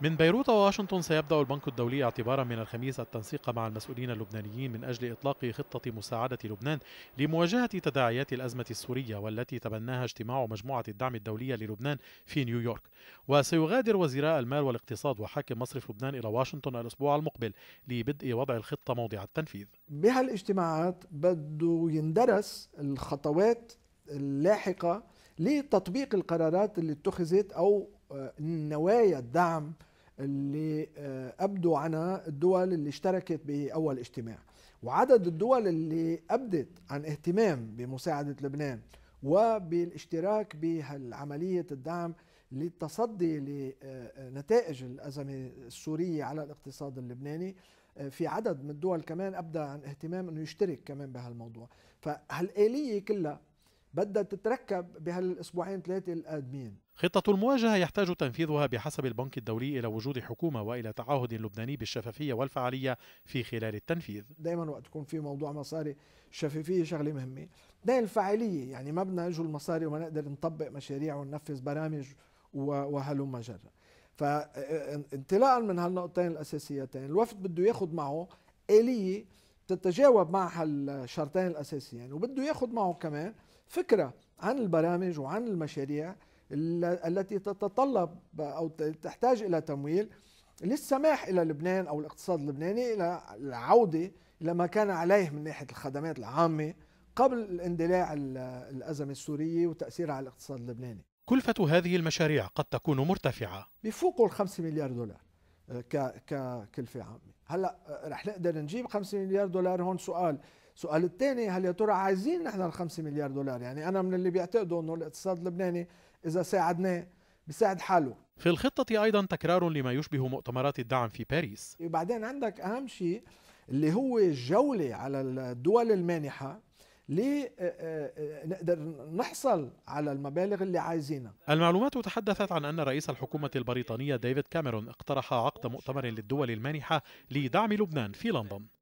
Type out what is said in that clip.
من بيروت وواشنطن سيبدأ البنك الدولي اعتبارا من الخميس التنسيق مع المسؤولين اللبنانيين من أجل إطلاق خطة مساعدة لبنان لمواجهة تداعيات الأزمة السورية والتي تبناها اجتماع مجموعة الدعم الدولية للبنان في نيويورك وسيغادر وزراء المال والاقتصاد وحاكم مصرف لبنان إلى واشنطن الأسبوع المقبل لبدء وضع الخطة موضع التنفيذ بهالاجتماعات بده يندرس الخطوات اللاحقة لتطبيق القرارات اللي اتخذت أو آه، نوايا الدعم اللي آه، ابدوا عن الدول اللي اشتركت باول اجتماع وعدد الدول اللي ابدت عن اهتمام بمساعده لبنان وبالاشتراك بعمليه الدعم للتصدي لنتائج آه، آه، الازمه السوريه على الاقتصاد اللبناني في عدد من الدول كمان ابدى عن اهتمام انه يشترك كمان بهالموضوع فهالاليه كلها بدها تتركب بهالاسبوعين ثلاثه القادمين خطة المواجهة يحتاج تنفيذها بحسب البنك الدولي إلى وجود حكومة وإلى تعهد لبناني بالشفافية والفعالية في خلال التنفيذ دائما وقت يكون في موضوع مصاري الشفافية شغلة مهمة دائما الفعالية يعني ما بدنا يجوا المصاري وما نقدر نطبق مشاريع وننفذ برامج وهلم جرا فانطلاقا من هالنقطتين الأساسيتين الوفد بده ياخذ معه آلية تتجاوب مع هالشرطين الأساسيين وبده ياخذ معه كمان فكره عن البرامج وعن المشاريع التي تتطلب او تحتاج الى تمويل للسماح الى لبنان او الاقتصاد اللبناني الى العوده الى ما كان عليه من ناحيه الخدمات العامه قبل اندلاع الازمه السوريه وتاثيرها على الاقتصاد اللبناني. كلفه هذه المشاريع قد تكون مرتفعه. بفوق ال 5 مليار دولار آه، ككلفه عامه. هلا آه، رح نقدر نجيب 5 مليار دولار هون سؤال السؤال الثاني هل يا ترى عايزين نحن ال 5 مليار دولار يعني انا من اللي بيعتقدوا انه الاقتصاد اللبناني اذا ساعدناه بيساعد حاله في الخطة أيضا تكرار لما يشبه مؤتمرات الدعم في باريس وبعدين عندك أهم شيء اللي هو الجولة على الدول المانحة ليه آه، آه، آه، نقدر نحصل على المبالغ اللي عايزينها المعلومات تحدثت عن أن رئيس الحكومة البريطانية ديفيد كاميرون اقترح عقد مؤتمر للدول المانحة لدعم لبنان في لندن